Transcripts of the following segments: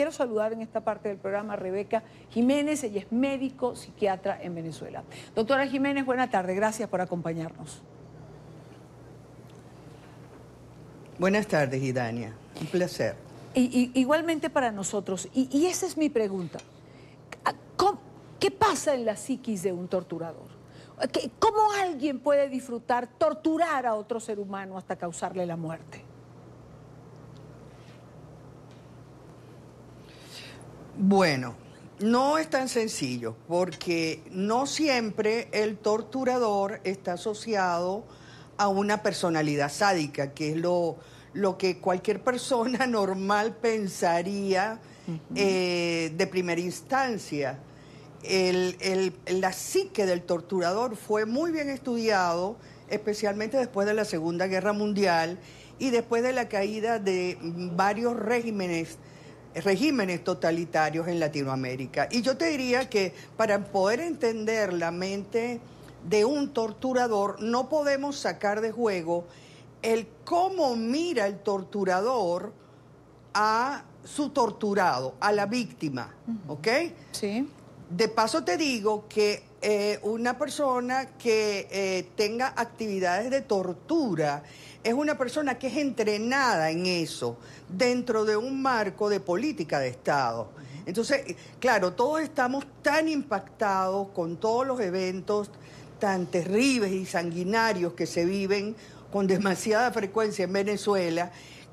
Quiero saludar en esta parte del programa a Rebeca Jiménez, ella es médico psiquiatra en Venezuela. Doctora Jiménez, buena tarde, gracias por acompañarnos. Buenas tardes, Idania, un placer. Y, igualmente para nosotros, y, y, esa es mi pregunta. Ah, ¿Qué pasa en la psiquis de un torturador? ¿Cómo alguien puede disfrutar torturar a otro ser humano hasta causarle la muerte? Bueno, no es tan sencillo, porque no siempre el torturador está asociado a una personalidad sádica, que es lo, lo que cualquier persona normal pensaría eh, de primera instancia. la psique del torturador fue muy bien estudiado, especialmente después de la Segunda Guerra Mundial y después de la caída de mm, varios regímenes regímenes totalitarios en Latinoamérica. Y yo te diría que para poder entender la mente de un torturador, no podemos sacar de juego el cómo mira el torturador a su torturado, a la víctima, ¿ok? Sí. De paso te digo que eh, una persona que eh, tenga actividades de tortura es una persona que es entrenada en eso dentro de un marco de política de Estado. Entonces, claro, todos estamos tan impactados con todos los eventos tan terribles y sanguinarios que se viven con demasiada frecuencia en Venezuela,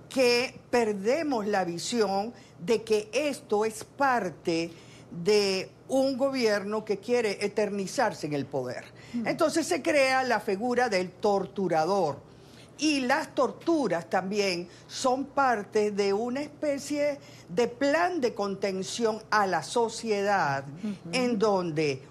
que perdemos la visión de que esto es parte de un gobierno que quiere eternizarse en el poder. Entonces se crea la figura del torturador. Y las torturas también son parte de una especie de plan de contención a la sociedad en donde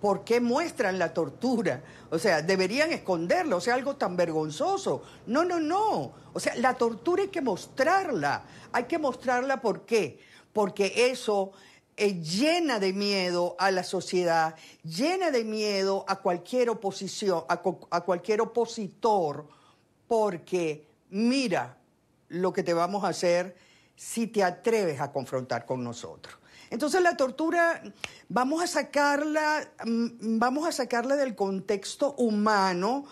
¿Por qué muestran la tortura? O sea, deberían esconderla, o sea, algo tan vergonzoso. No, no, no. O sea, la tortura hay que mostrarla. Hay que mostrarla por qué. Porque eso llena de miedo a la sociedad, llena de miedo a cualquier oposición, a, cualquier opositor, porque mira lo que te vamos a hacer si te atreves a confrontar con nosotros. Entonces la tortura vamos a sacarla, mm, vamos a sacarla del contexto humano,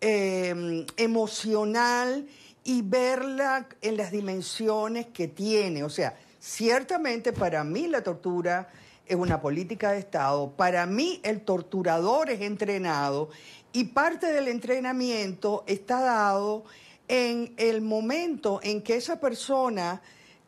em, emocional y verla en las dimensiones que tiene. O sea, Ciertamente para mí la tortura es una política de Estado, para mí el torturador es entrenado y parte del entrenamiento está dado en el momento en que esa persona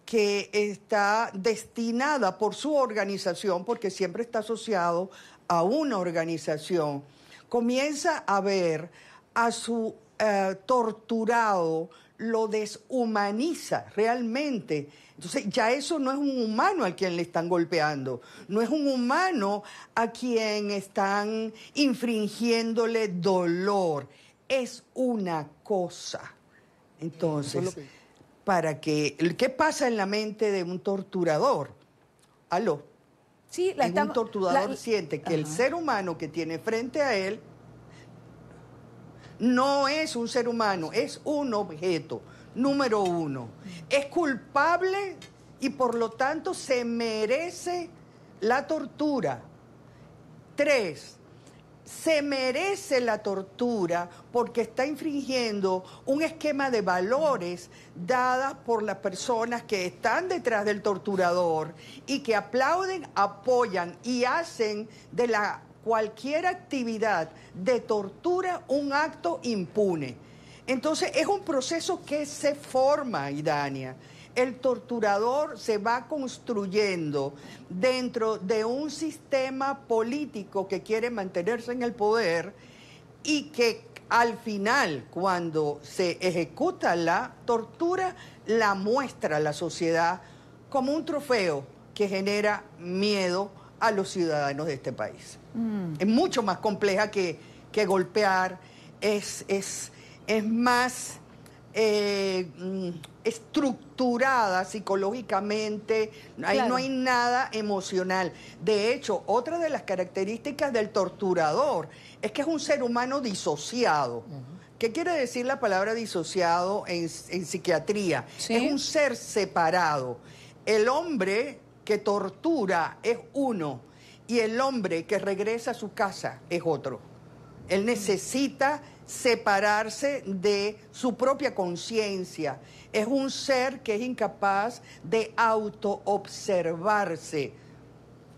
que está destinada por su organización, porque siempre está asociado a una organización, comienza a ver a su eh, torturado, lo deshumaniza realmente entonces ya eso no es un humano al quien le están golpeando, no es un humano a quien están infringiéndole dolor, es una cosa. Entonces, para que, ¿qué pasa en la mente de un torturador? Aló. Sí, la estamos, un torturador siente que el ser humano que tiene frente a él no es un ser humano, es un objeto número uno. Es culpable y por lo tanto se merece la tortura. Tres, se merece la tortura porque está infringiendo un esquema de valores dadas por las personas que están detrás del torturador y que aplauden, apoyan y hacen de la cualquier actividad de tortura un acto impune. Entonces es un proceso que se forma, Idania. El torturador se va construyendo dentro de un sistema político que quiere mantenerse en el poder y que al final, cuando se ejecuta la tortura, la muestra la sociedad como un trofeo que genera miedo a los ciudadanos de este país. Mm. Es mucho más compleja que, golpear, es es más eh, mm, estructurada psicológicamente, ahí no hay nada emocional. De hecho, otra de las características del torturador es que es un ser humano disociado. ¿Qué quiere decir la palabra disociado en, psiquiatría? Es un ser separado. El hombre que tortura es uno y el hombre que regresa a su casa es otro. Él mm. necesita separarse de su propia conciencia. Es un ser que es incapaz de autoobservarse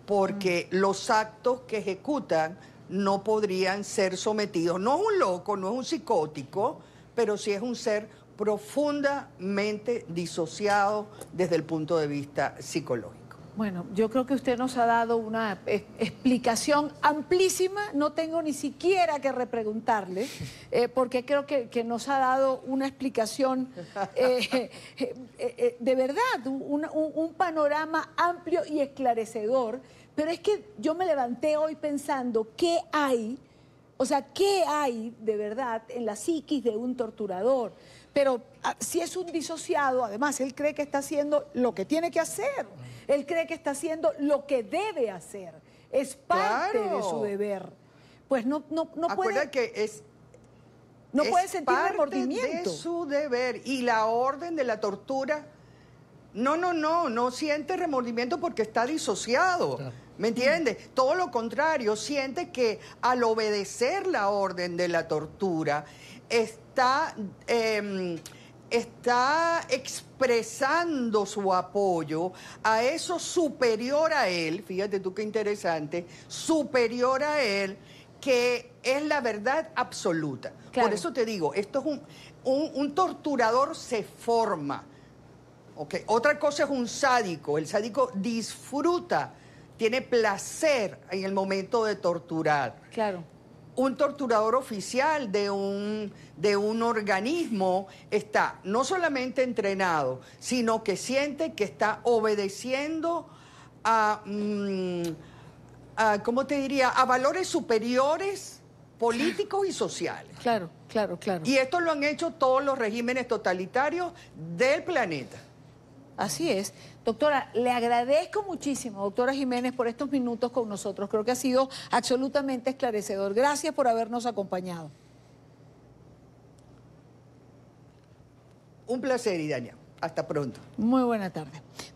porque mm. los actos que ejecutan no podrían ser sometidos. No es un loco, no es un psicótico, pero sí es un ser profundamente disociado desde el punto de vista psicológico. Bueno, yo creo que usted nos ha dado una e-, explicación amplísima, no tengo ni siquiera que repreguntarle, eh, porque creo que, nos ha dado una explicación eh, eh, de verdad, un panorama amplio y esclarecedor, pero es que yo me levanté hoy pensando qué hay, o sea, qué hay de verdad en la psiquis de un torturador pero ah, si es un disociado, además él cree que está haciendo lo que tiene que hacer, él cree que está haciendo lo que debe hacer, es parte de su deber. Pues no, no, no puede... que es... No puede sentir parte de su deber y la orden de la tortura no, no, no, no siente remordimiento porque está disociado. ¿Me entiendes? Todo lo contrario, siente que al obedecer la orden de la tortura está, em, está expresando su apoyo a eso superior a él, fíjate tú qué interesante, superior a él que es la verdad absoluta. Por eso te digo, esto es un, un torturador se forma otra cosa es un sádico. El sádico disfruta, tiene placer en el momento de torturar. Claro. Un torturador oficial de un, de un organismo está no solamente entrenado, sino que siente que está obedeciendo a, mm, a ¿cómo te diría?, a valores superiores políticos y sociales. Claro, claro, claro. Y esto lo han hecho todos los regímenes totalitarios del planeta. Así es. Doctora, le agradezco muchísimo, doctora Jiménez, por estos minutos con nosotros. Creo que ha sido absolutamente esclarecedor. Gracias por habernos acompañado. Un placer, Idaña. Hasta pronto. Muy buena tarde.